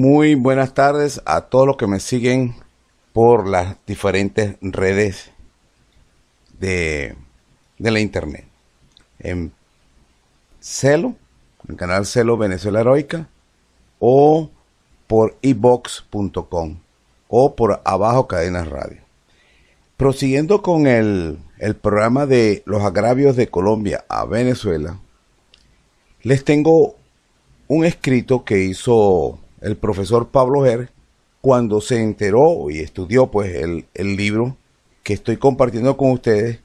Muy buenas tardes a todos los que me siguen por las diferentes redes de, la internet. En Celo, en el canal Celo Venezuela Heroica, o por ebox.com o por abajo Cadenas Radio. Prosiguiendo con el, el programa de los agravios de Colombia a Venezuela, les tengo un escrito que hizo el profesor Pablo Oger, cuando se enteró y estudió pues el, libro que estoy compartiendo con ustedes,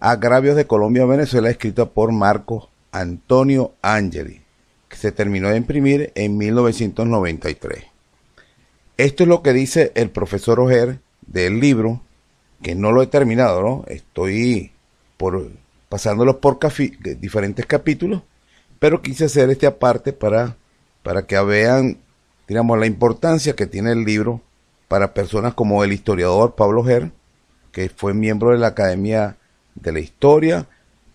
Agravios de Colombia Venezuela, escrito por Marco Antonio Angeli, que se terminó de imprimir en 1993. Esto es lo que dice el profesor Oger del libro, que no lo he terminado, ¿no? Estoy por, pasándolos por diferentes capítulos, pero quise hacer este aparte para, para que vean digamos, la importancia que tiene el libro para personas como el historiador Pablo Ger, que fue miembro de la Academia de la Historia,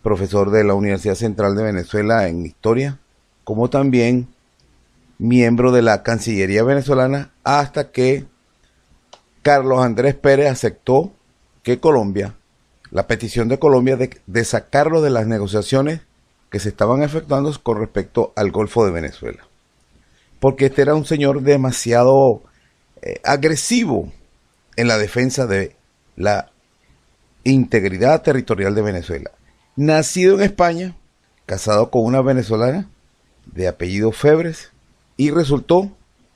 profesor de la Universidad Central de Venezuela en Historia, como también miembro de la Cancillería venezolana, hasta que Carlos Andrés Pérez aceptó que Colombia, la petición de Colombia de sacarlo de las negociaciones que se estaban efectuando con respecto al Golfo de Venezuela porque este era un señor demasiado eh, agresivo en la defensa de la integridad territorial de Venezuela. Nacido en España, casado con una venezolana de apellido Febres, y resultó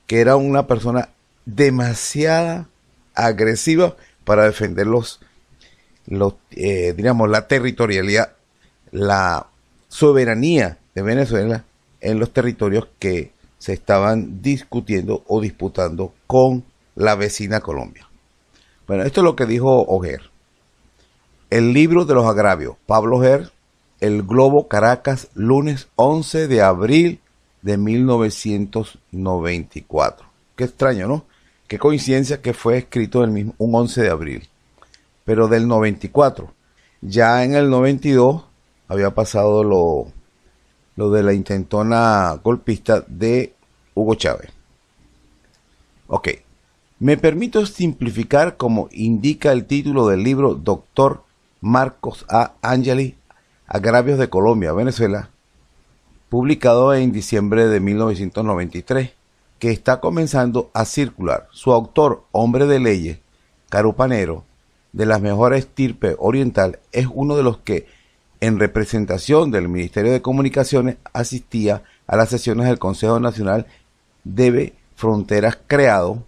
que era una persona demasiado agresiva para defender los, eh, digamos, la territorialidad, la soberanía de Venezuela en los territorios que se estaban discutiendo o disputando con la vecina Colombia. Bueno, esto es lo que dijo Oger. El libro de los agravios, Pablo Oger, El Globo, Caracas, lunes 11 de abril de 1994. Qué extraño, ¿no? Qué coincidencia que fue escrito el mismo, un 11 de abril, pero del 94. Ya en el 92 había pasado lo, lo de la intentona golpista de Hugo Chávez. Ok, me permito simplificar como indica el título del libro Doctor Marcos A. Angeli, Agravios de Colombia, Venezuela, publicado en diciembre de 1993, que está comenzando a circular. Su autor, hombre de leyes, Carupanero, de las mejores estirpe oriental, es uno de los que, en representación del Ministerio de Comunicaciones, asistía a las sesiones del Consejo Nacional debe Fronteras creado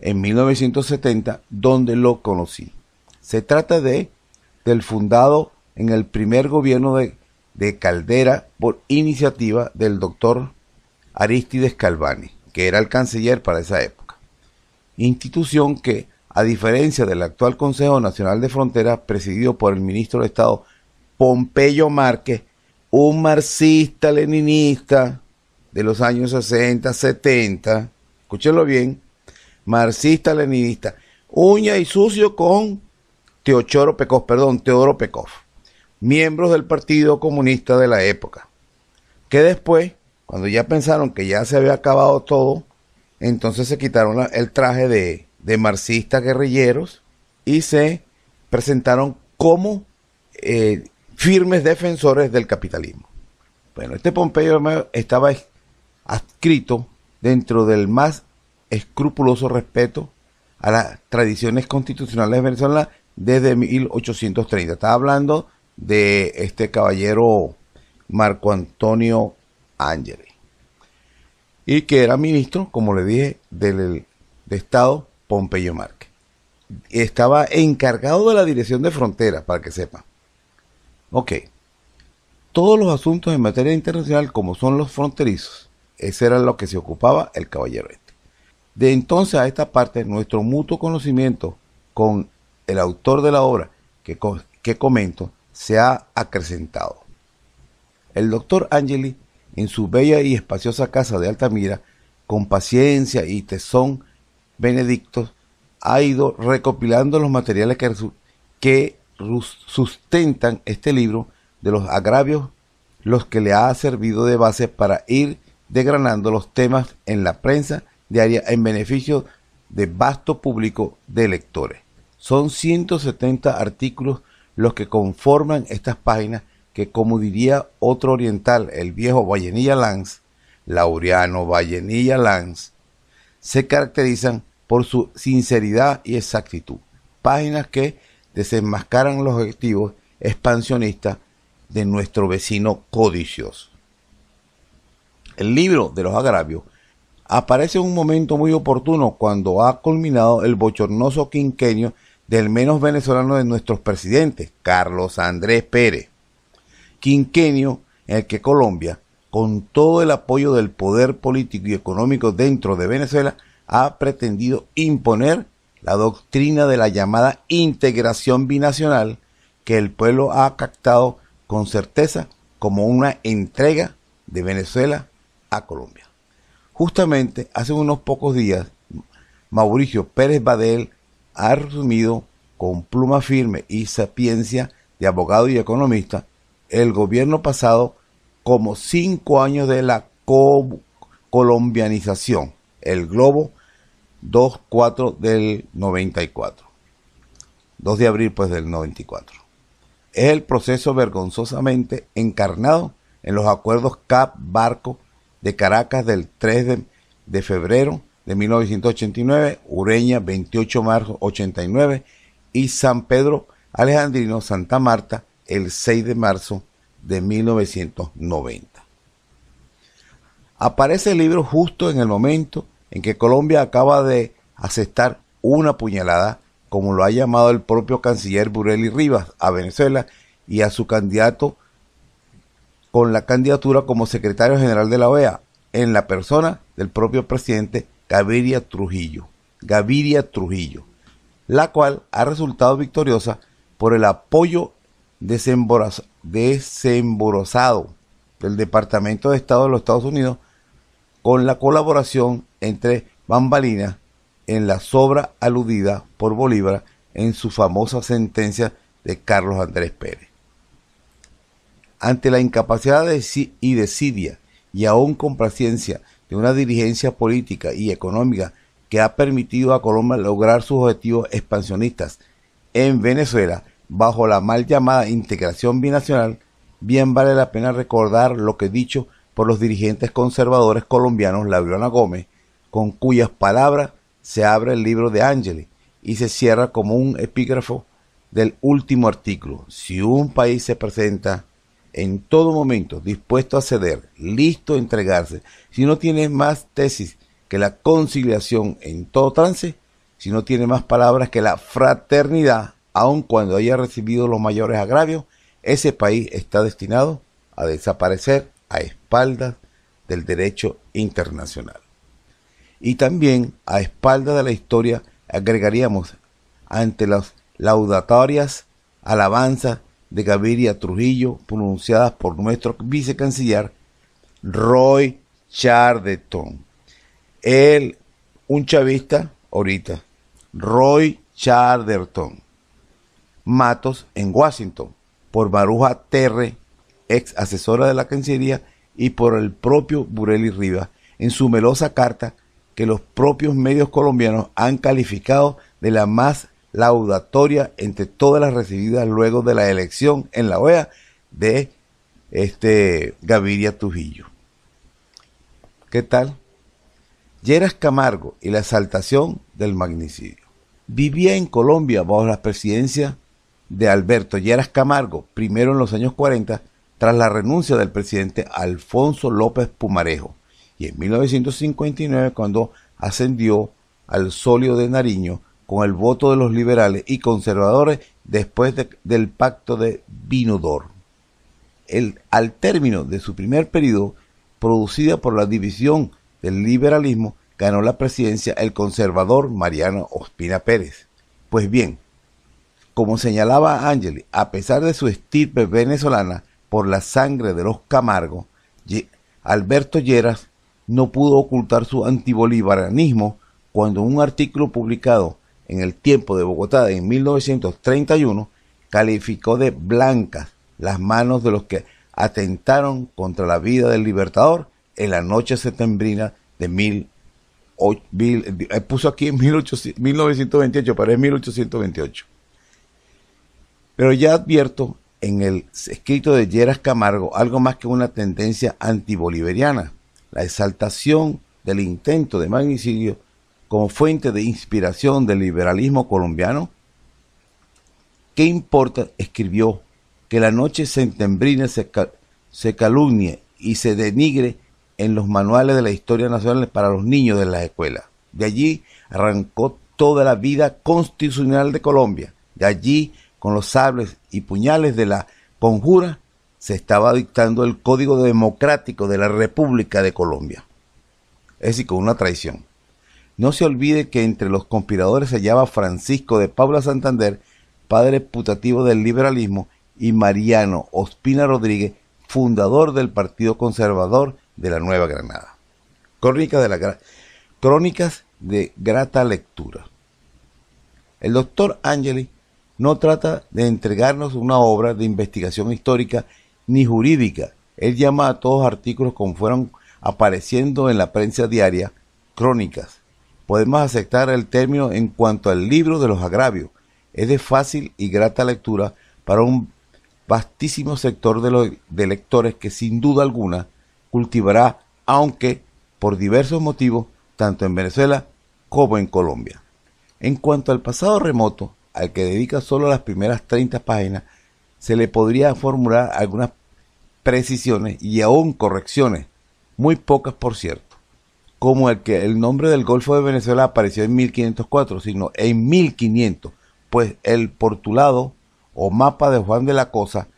en 1970, donde lo conocí. Se trata de del fundado en el primer gobierno de, de Caldera por iniciativa del doctor Aristides Calvani, que era el canciller para esa época. Institución que, a diferencia del actual Consejo Nacional de Fronteras, presidido por el ministro de Estado Pompeyo Márquez, un marxista-leninista, de los años 60, 70, escúchenlo bien, marxista, leninista, uña y sucio con Teodoro Pecov, perdón, Teodoro pekov miembros del Partido Comunista de la época, que después, cuando ya pensaron que ya se había acabado todo, entonces se quitaron el traje de, marxistas guerrilleros y se presentaron como eh, firmes defensores del capitalismo. Bueno, este Pompeyo estaba adscrito dentro del más escrupuloso respeto a las tradiciones constitucionales de Venezuela desde 1830. Estaba hablando de este caballero Marco Antonio Ángel y que era ministro, como le dije, del, Estado Pompeyo Márquez. Estaba encargado de la dirección de fronteras, para que sepa. Ok. Todos los asuntos en materia internacional, como son los fronterizos, ese era lo que se ocupaba el caballero este. De entonces a esta parte, nuestro mutuo conocimiento con el autor de la obra que, comento se ha acrecentado. El doctor Angeli, en su bella y espaciosa casa de Altamira, con paciencia y tesón benedictos, ha ido recopilando los materiales que, que sustentan este libro de los agravios, los que le ha servido de base para ir Degranando los temas en la prensa diaria en beneficio de vasto público de lectores. Son 170 artículos los que conforman estas páginas que, como diría otro oriental, el viejo Vallenilla Lanz, Laureano Vallenilla Lanz, se caracterizan por su sinceridad y exactitud. Páginas que desenmascaran los objetivos expansionistas de nuestro vecino codicioso el libro de los agravios, aparece en un momento muy oportuno cuando ha culminado el bochornoso quinquenio del menos venezolano de nuestros presidentes, Carlos Andrés Pérez. Quinquenio en el que Colombia, con todo el apoyo del poder político y económico dentro de Venezuela, ha pretendido imponer la doctrina de la llamada integración binacional que el pueblo ha captado con certeza como una entrega de Venezuela a Colombia. Justamente hace unos pocos días, Mauricio Pérez Badel ha resumido con pluma firme y sapiencia de abogado y economista el gobierno pasado como cinco años de la colombianización, el globo 2.4 del 94. 2 de abril pues del 94. Es el proceso vergonzosamente encarnado en los acuerdos CAP, Barco de Caracas del 3 de, febrero de 1989, Ureña 28 de marzo 89 y San Pedro Alejandrino Santa Marta el 6 de marzo de 1990. Aparece el libro justo en el momento en que Colombia acaba de aceptar una puñalada, como lo ha llamado el propio canciller Burelli Rivas, a Venezuela y a su candidato con la candidatura como secretario general de la OEA, en la persona del propio presidente Gaviria Trujillo. Trujillo, la cual ha resultado victoriosa por el apoyo desemborosado del Departamento de Estado de los Estados Unidos con la colaboración entre bambalinas en la sobra aludida por Bolívar en su famosa sentencia de Carlos Andrés Pérez ante la incapacidad y desidia y aún complacencia de una dirigencia política y económica que ha permitido a Colombia lograr sus objetivos expansionistas en Venezuela bajo la mal llamada integración binacional, bien vale la pena recordar lo que dicho por los dirigentes conservadores colombianos Labriana Gómez, con cuyas palabras se abre el libro de Ángeles y se cierra como un epígrafo del último artículo. Si un país se presenta en todo momento, dispuesto a ceder, listo a entregarse. Si no tiene más tesis que la conciliación en todo trance, si no tiene más palabras que la fraternidad, aun cuando haya recibido los mayores agravios, ese país está destinado a desaparecer a espaldas del derecho internacional. Y también a espaldas de la historia agregaríamos ante las laudatorias alabanzas de Gaviria Trujillo pronunciadas por nuestro vicecanciller Roy Charderton, Él, un chavista, ahorita, Roy Charderton. Matos en Washington, por Maruja Terre, ex asesora de la Cancillería, y por el propio Burelli Rivas, en su melosa carta que los propios medios colombianos han calificado de la más laudatoria entre todas las recibidas luego de la elección en la OEA de este Gaviria Trujillo. ¿Qué tal? Lleras Camargo y la exaltación del magnicidio. Vivía en Colombia bajo la presidencia de Alberto Lleras Camargo, primero en los años 40, tras la renuncia del presidente Alfonso López Pumarejo, y en 1959 cuando ascendió al solio de Nariño con el voto de los liberales y conservadores después del pacto de Vinodor. al término de su primer periodo, producida por la división del liberalismo, ganó la presidencia el conservador Mariano Ospina Pérez. Pues bien, como señalaba Ángel, a pesar de su estirpe venezolana por la sangre de los Camargo, Alberto Lleras no pudo ocultar su antibolivarianismo cuando un artículo publicado en el tiempo de Bogotá en 1931, calificó de blancas las manos de los que atentaron contra la vida del libertador en la noche septembrina de eh, aquí 1928, pero es 1828. Pero ya advierto en el escrito de Lleras Camargo algo más que una tendencia antibolivariana, la exaltación del intento de magnicidio como fuente de inspiración del liberalismo colombiano? ¿Qué importa, escribió, que la noche centembrina se, se calumnie y se denigre en los manuales de la historia nacional para los niños de las escuelas? De allí arrancó toda la vida constitucional de Colombia. De allí, con los sables y puñales de la conjura, se estaba dictando el Código Democrático de la República de Colombia. Es decir, con una traición. No se olvide que entre los conspiradores se hallaba Francisco de Paula Santander, padre putativo del liberalismo, y Mariano Ospina Rodríguez, fundador del Partido Conservador de la Nueva Granada. de Crónicas de grata lectura. El doctor Angeli no trata de entregarnos una obra de investigación histórica ni jurídica. Él llama a todos artículos como fueron apareciendo en la prensa diaria crónicas podemos aceptar el término en cuanto al libro de los agravios. Es de fácil y grata lectura para un vastísimo sector de, lectores que sin duda alguna cultivará, aunque por diversos motivos, tanto en Venezuela como en Colombia. En cuanto al pasado remoto, al que dedica solo las primeras 30 páginas, se le podría formular algunas precisiones y aún correcciones, muy pocas por cierto como el que el nombre del Golfo de Venezuela apareció en 1504, sino en 1500, pues el portulado o mapa de Juan de la Cosa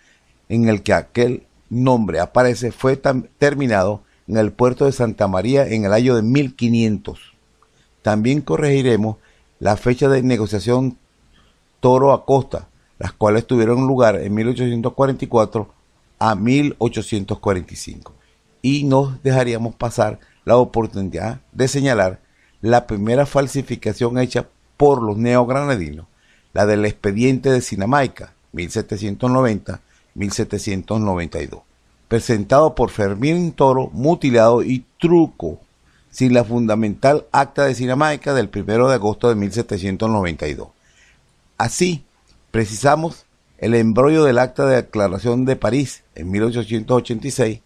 en el que aquel nombre aparece fue terminado en el puerto de Santa María en el año de 1500. También corregiremos la fecha de negociación Toro Acosta, las cuales tuvieron lugar en 1844 a 1845. Y nos dejaríamos pasar la oportunidad de señalar la primera falsificación hecha por los neogranadinos, la del expediente de Sinamaica, 1790-1792, presentado por Fermín Toro, mutilado y truco, sin la fundamental acta de Sinamaica del 1 de agosto de 1792. Así, precisamos el embrollo del acta de aclaración de París en 1886,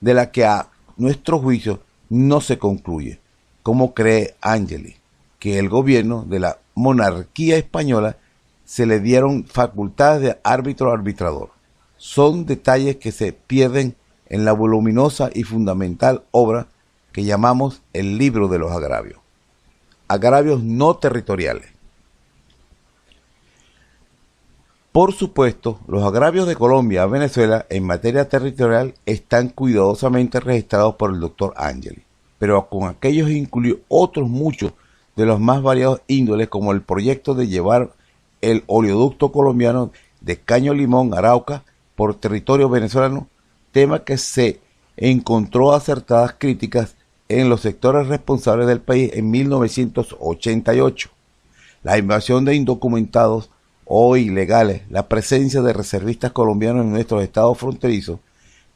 de la que ha nuestro juicio no se concluye, como cree Angeli, que el gobierno de la monarquía española se le dieron facultades de árbitro arbitrador. Son detalles que se pierden en la voluminosa y fundamental obra que llamamos el libro de los agravios. Agravios no territoriales Por supuesto, los agravios de Colombia a Venezuela en materia territorial están cuidadosamente registrados por el doctor Ángel, pero con aquellos incluyó otros muchos de los más variados índoles, como el proyecto de llevar el oleoducto colombiano de Caño Limón, Arauca, por territorio venezolano, tema que se encontró acertadas críticas en los sectores responsables del país en 1988. La invasión de indocumentados o ilegales la presencia de reservistas colombianos en nuestros estados fronterizos,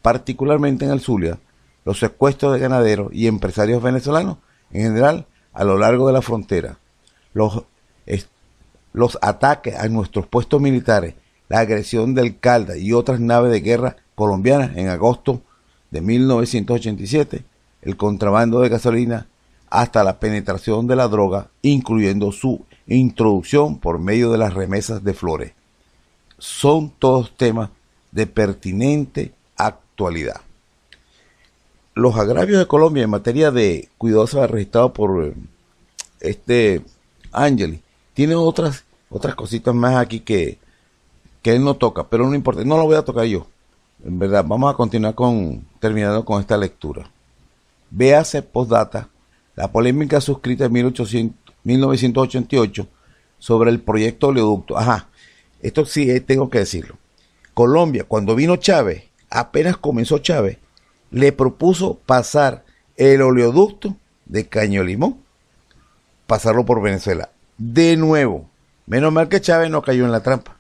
particularmente en el Zulia, los secuestros de ganaderos y empresarios venezolanos en general a lo largo de la frontera, los, los ataques a nuestros puestos militares, la agresión del Calda y otras naves de guerra colombianas en agosto de 1987, el contrabando de gasolina, hasta la penetración de la droga, incluyendo su introducción por medio de las remesas de flores. Son todos temas de pertinente actualidad. Los agravios de Colombia en materia de cuidadosa registrado por eh, este Ángel tiene otras, otras cositas más aquí que, que él no toca, pero no importa, no lo voy a tocar yo. En verdad, vamos a continuar con terminando con esta lectura. Véase postdata la polémica suscrita en 1800 1988 sobre el proyecto oleoducto. Ajá, esto sí eh, tengo que decirlo. Colombia, cuando vino Chávez, apenas comenzó Chávez, le propuso pasar el oleoducto de Caño Limón, pasarlo por Venezuela. De nuevo, menos mal que Chávez no cayó en la trampa.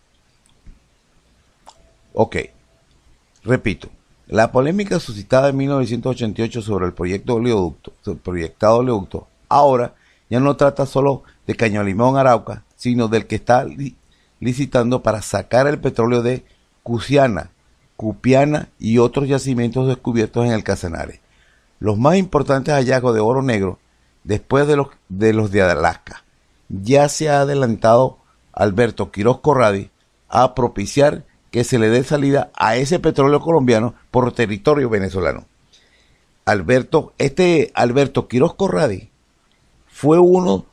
Ok, repito, la polémica suscitada en 1988 sobre el proyecto oleoducto, el proyectado oleoducto, ahora ya no trata solo de Cañolimón Arauca, sino del que está licitando para sacar el petróleo de Cusiana, Cupiana y otros yacimientos descubiertos en el Casanare. Los más importantes hallazgos de oro negro después de los de, los Alaska. Ya se ha adelantado Alberto Quiroz Corradi a propiciar que se le dé salida a ese petróleo colombiano por territorio venezolano. Alberto, este Alberto Quiroz Corradi fue uno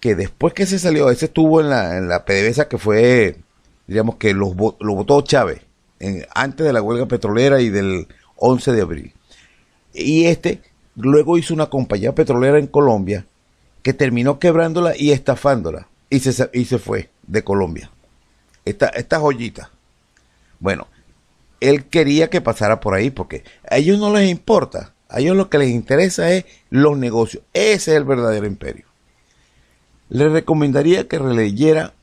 que después que se salió, ese estuvo en la, en PDVSA que fue, digamos que lo votó Chávez, antes de la huelga petrolera y del 11 de abril. Y este luego hizo una compañía petrolera en Colombia que terminó quebrándola y estafándola y se, y se fue de Colombia. Esta, esta joyita. Bueno, él quería que pasara por ahí porque a ellos no les importa a ellos lo que les interesa es los negocios. Ese es el verdadero imperio. Les recomendaría que releyera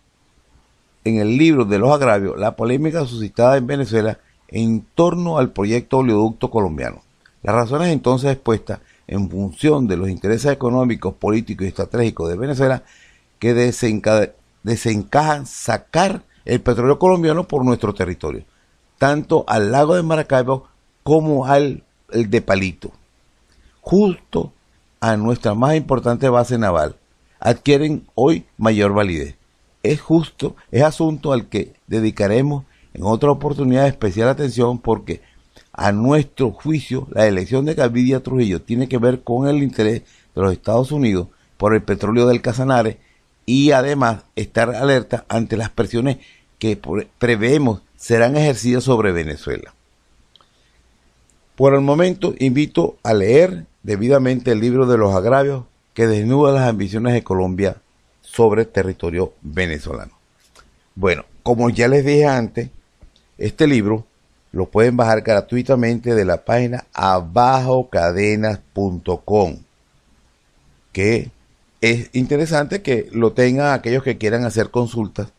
en el libro de los agravios la polémica suscitada en Venezuela en torno al proyecto oleoducto colombiano. Las razones entonces expuestas en función de los intereses económicos, políticos y estratégicos de Venezuela que desencajan sacar el petróleo colombiano por nuestro territorio, tanto al lago de Maracaibo como al el de Palito, justo a nuestra más importante base naval, adquieren hoy mayor validez. Es justo, es asunto al que dedicaremos en otra oportunidad especial atención porque a nuestro juicio la elección de Gavidia Trujillo tiene que ver con el interés de los Estados Unidos por el petróleo del Casanare y además estar alerta ante las presiones que preveemos serán ejercidas sobre Venezuela. Por el momento, invito a leer debidamente el libro de los agravios que desnuda las ambiciones de Colombia sobre territorio venezolano. Bueno, como ya les dije antes, este libro lo pueden bajar gratuitamente de la página abajocadenas.com, que es interesante que lo tengan aquellos que quieran hacer consultas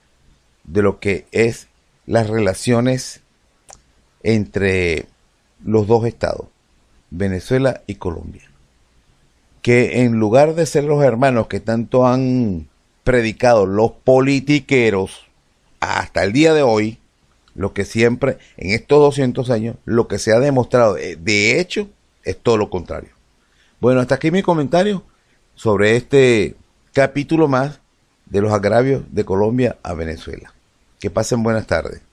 de lo que es las relaciones entre los dos estados, Venezuela y Colombia, que en lugar de ser los hermanos que tanto han predicado los politiqueros hasta el día de hoy, lo que siempre, en estos 200 años, lo que se ha demostrado, eh, de hecho, es todo lo contrario. Bueno, hasta aquí mi comentario sobre este capítulo más de los agravios de Colombia a Venezuela. Que pasen buenas tardes.